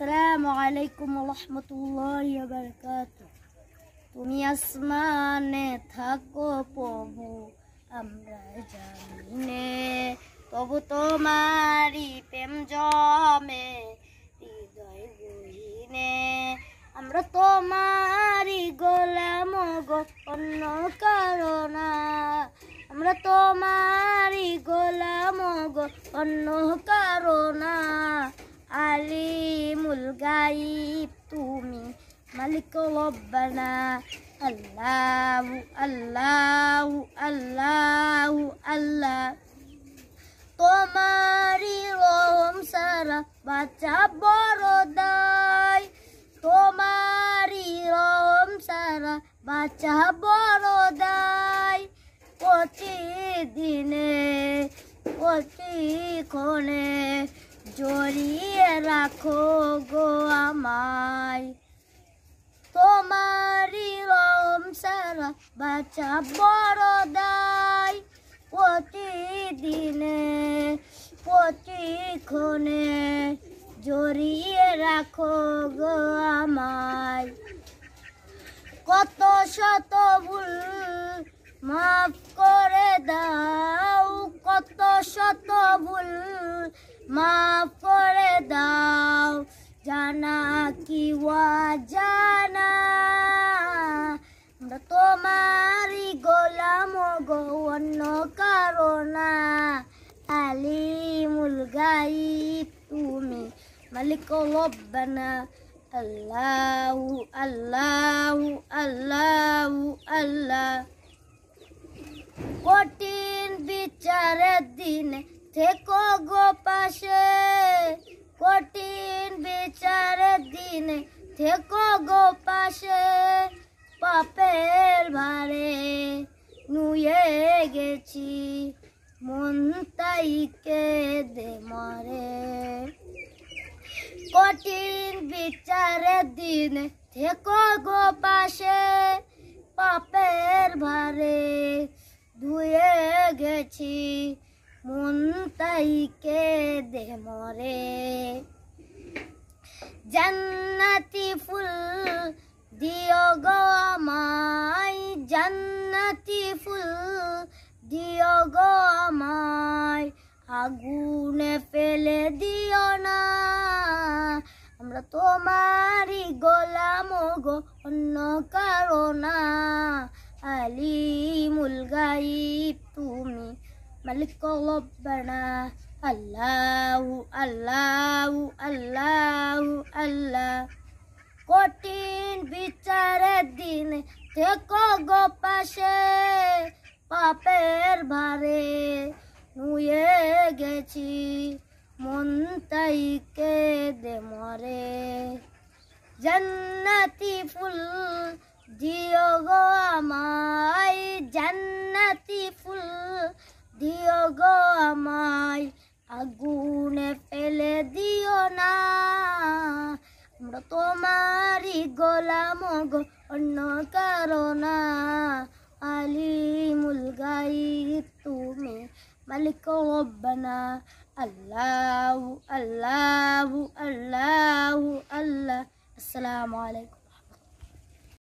আসসালামু আলাইকুম রহমতুল্লাহি তুমি আসমানে থাকো প্রভু আমরা জানিনে তবু তোমারি প্রেম জমে হৃদয় গহিনে আমরা তোমারি গোলাম গো অন্য কারণা আমরা তোমারি গোলাম গো অন্য কারণা مالك ربنا الله الله الله الله তোমারই রহম সারা বাচ্চা বড় দায় তোমারই রহম সারা বাচ্চা বড় দায় প্রতি দিনে প্রতিক্ষণে জড়িয়ে রাখো গো আমায় মারি রম সারা বাচ্চা বড় দায় প্রতিদিনে প্রতিক্ষণে জড়িয়ে রাখো গো আমায় কত শত ভুল মাফ করে দাও কত শত ভুল মাফ করে দাও জানা কি ওয়াজা ملك ربنا আল্লাহ আল্লাহ الله আল্লাহ কঠিন বিচারের দিনে থেকো গো পাশে কঠিন বিচারের দিনে থেকো গো পাশে পাপের ভারে নুয়ে গেছি মন তাই দে মারে কঠিন বিচারের দিন থেকো গো পাশে পাপের ভারে ধুয়ে গেছি মন তাইকে দেহ মরে জান্নাতি ফুল দিও গো আমায় জান্নাতি ফুল দিও গো আমায় আগুনে ফেলে দিও না তোমারি গোলাম গো অন্য কারো না মুল গাইব তুমি মালিক রব্বানা আল্লাহু আল্লাহু আল্লাহু আল্লাহ কঠিন বিচারের দিন থেকো গো পাশে পাপের ভারে নুয়ে গেছি তাই দে মরে জন্নতি ফুল দিও গো আমায় জান্নাতি ফুল দিও গো আমায় আগুনে ফেলে দিও না আমরা তোমারই গোলাম গো অন্য কারণা আলি মুলগাই তুমি মালিক বনা الله الله الله الله السلام عليكم